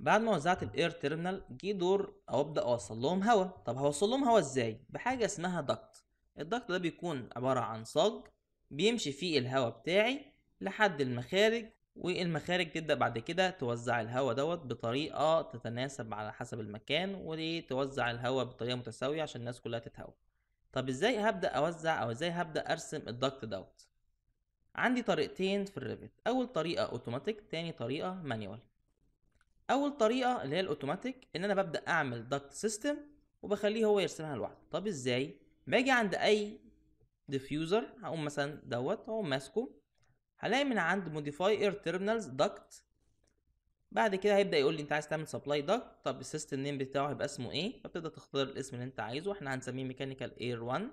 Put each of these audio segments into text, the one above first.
بعد ما وزعت الاير تيرمينال جه دور او ابدا اوصل لهم هواء طب هوصل لهم هواء ازاي بحاجه اسمها دكت الدكت ده بيكون عباره عن صاج بيمشي فيه الهواء بتاعي لحد المخارج والمخارج تبدا بعد كده توزع الهواء دوت بطريقه تتناسب على حسب المكان وتوزع الهواء بطريقه متساويه عشان الناس كلها تتهوى طب ازاي هبدا اوزع او ازاي هبدا ارسم الدكت دوت عندي طريقتين في الريفت اول طريقه اوتوماتيك تاني طريقه مانيوال اول طريقه اللي هي الاوتوماتيك ان انا ببدا اعمل دكت سيستم وبخليه هو يرسمها لوحده طب ازاي باجي عند اي ديفيوزر هقوم مثلا دوت هقوم ماسكه هلاقي من عند موديفاي اير تيرمينالز دكت بعد كده هيبدا يقول لي انت عايز تعمل سبلاي دكت طب السيستم نيم بتاعه هيبقى اسمه ايه فبتبدا تختار الاسم اللي انت عايزه احنا هنسميه ميكانيكال اير 1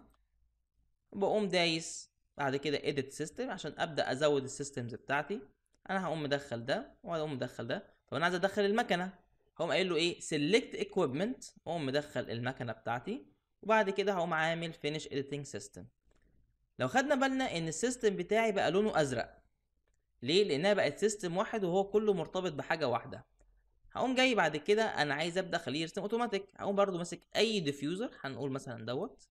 بقوم دايس بعد كده اديت سيستم عشان ابدا ازود السيستمز بتاعتي انا هقوم مدخل ده وهقوم مدخل ده طب انا عايز ادخل المكنه هقوم قايل له ايه سيلكت اكويبمنت واقوم مدخل المكنه بتاعتي وبعد كده هقوم عامل فينيش اديتنج سيستم لو خدنا بالنا ان السيستم بتاعي بقى لونه ازرق ليه لانها بقت سيستم واحد وهو كله مرتبط بحاجه واحده هقوم جاي بعد كده انا عايز ابدا اخليه يرسم اوتوماتيك هقوم برضو ماسك اي ديفيوزر هنقول مثلا دوت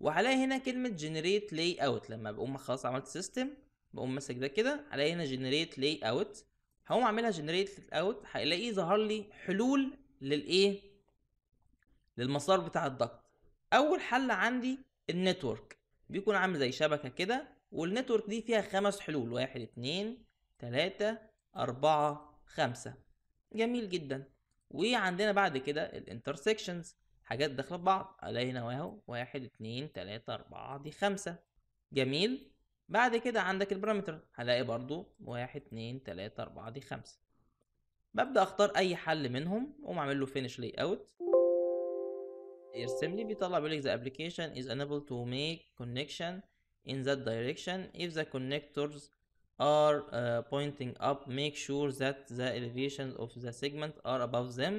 وهلاقي هنا كلمه جنريت لاي اوت لما بقوم خلاص عملت سيستم بقوم ماسك ده كده الاقي هنا جنريت لاي اوت هقوم اعملها جنريت اوت هلاقيه ظهر لي حلول للايه للمسار بتاع الضغط اول حل عندي النتورك بيكون عامل زي شبكه كده والنتورك دي فيها خمس حلول واحد اتنين تلاتة أربعة خمسة جميل جدا وعندنا بعد كده الانترسكشنز حاجات داخلة ببعض الاقي هنا واهو واحد اتنين تلاتة أربعة دي خمسة جميل بعد كده عندك البارامتر هلاقي برضو واحد اتنين تلاتة اربعة دي خمسة ببدأ اختار اي حل منهم واقوم اعمل له فينش لاي اوت يرسم لي بيطلع بيقول لك the application is unable to make connection in that direction if the connectors are uh, pointing up make sure that the elevations of the segment are above them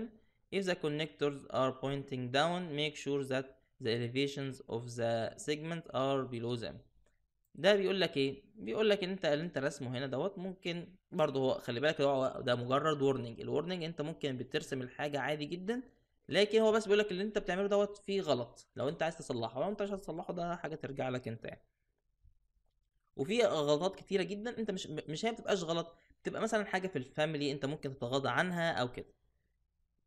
if the connectors are pointing down make sure that the elevations of the segment are below them ده بيقول لك ايه بيقول لك ان انت اللي انت رسمه هنا دوت ممكن برضه هو خلي بالك هو ده مجرد ورنينج الورنينج انت ممكن بترسم الحاجه عادي جدا لكن هو بس بيقول لك اللي انت بتعمله دوت فيه غلط لو انت عايز تصلحه لو انت مش عايز تصلحه ده حاجه ترجع لك انت يعني وفي غلطات كتيره جدا انت مش مش هي ما بتبقاش غلط بتبقى مثلا حاجه في الفاميلي انت ممكن تتغاضى عنها او كده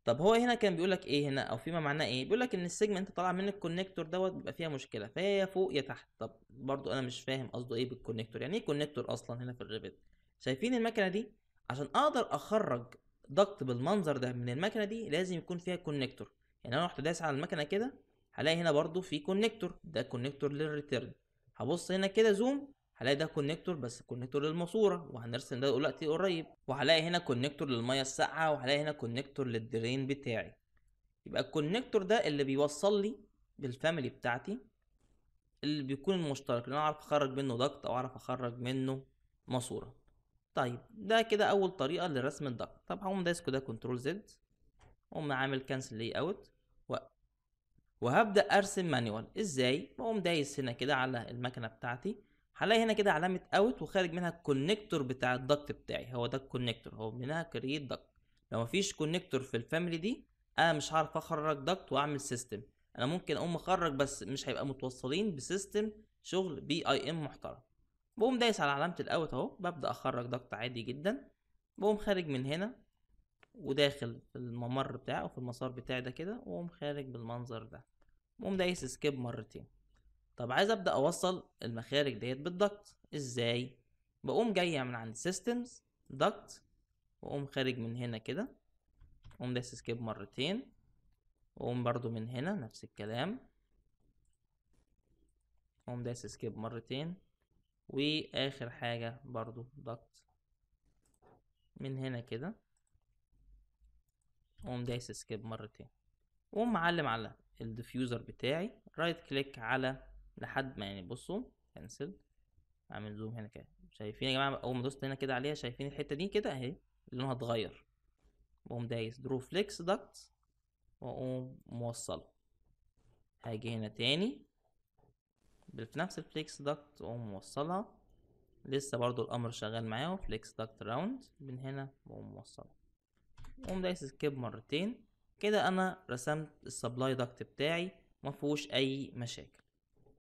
طب هو هنا كان بيقول لك ايه هنا او فيما معناه ايه بيقول لك ان السيجمنت طالع من الكونكتور دوت بيبقى فيها مشكله فهي يا فوق يا تحت طب برضو انا مش فاهم قصده ايه بالكونكتور يعني ايه كونكتور اصلا هنا في الريفت شايفين المكنه دي عشان اقدر اخرج ضغط بالمنظر ده من المكنه دي لازم يكون فيها كونكتور يعني انا رحت داس على المكنه كده هلاقي هنا برضو في كونكتور ده كونكتور للريتيرن هبص هنا كده زوم هلاقي ده كونكتور بس كونكتور للماسوره وهنرسم ده دلوقتي قريب وهلاقي هنا كونكتور للميه الساقعه وهلاقي هنا كونكتور للدرين بتاعي يبقى الكونكتور ده اللي بيوصل لي بالفاميلي بتاعتي اللي بيكون المشترك اللي انا اعرف اخرج منه ضغط او اعرف اخرج منه ماسوره طيب ده كده اول طريقه لرسم الضغط طب هقوم دايس كده كنترول زد اقوم عامل كانسل لي اوت وهبدا ارسم مانيوال ازاي بقوم دايس هنا كده على المكنه بتاعتي هلاقي هنا كده علامه اوت وخارج منها الكونكتور بتاع الدكت بتاعي هو ده الكونكتور هو منها كرييت دكت لو مفيش كونكتور في الفاميلي دي انا مش هعرف اخرج دكت واعمل سيستم انا ممكن اقوم اخرج بس مش هيبقى متوصلين بسيستم شغل بي اي ام محترم بقوم دايس على علامه الاوت اهو ببدا اخرج دكت عادي جدا بقوم خارج من هنا وداخل في الممر بتاعه في المسار بتاعي ده كده واقوم خارج بالمنظر ده بقوم دايس سكيب مرتين طب عايز ابدا اوصل المخارج ديت بالضغط ازاي بقوم جاي من عند سيستمز ضغط واقوم خارج من هنا كده اقوم داس سكيب مرتين واقوم برضو من هنا نفس الكلام اقوم داس سكيب مرتين واخر حاجه برضو ضغط من هنا كده اقوم داس سكيب مرتين واقوم معلم على الديفيوزر بتاعي رايت كليك على لحد ما يعني بصوا كنسل يعني اعمل زوم هنا كده شايفين يا جماعه اول ما دوست هنا كده عليها شايفين الحته دي كده اهي لونها اتغير بقوم دايس درو فليكس داكت واقوم موصل هاجي هنا تاني في نفس الفليكس داكت واقوم موصلها لسه برضو الامر شغال معايا فليكس داكت راوند من هنا واقوم موصلها واقوم دايس سكيب مرتين كده انا رسمت السبلاي داكت بتاعي مفهوش اي مشاكل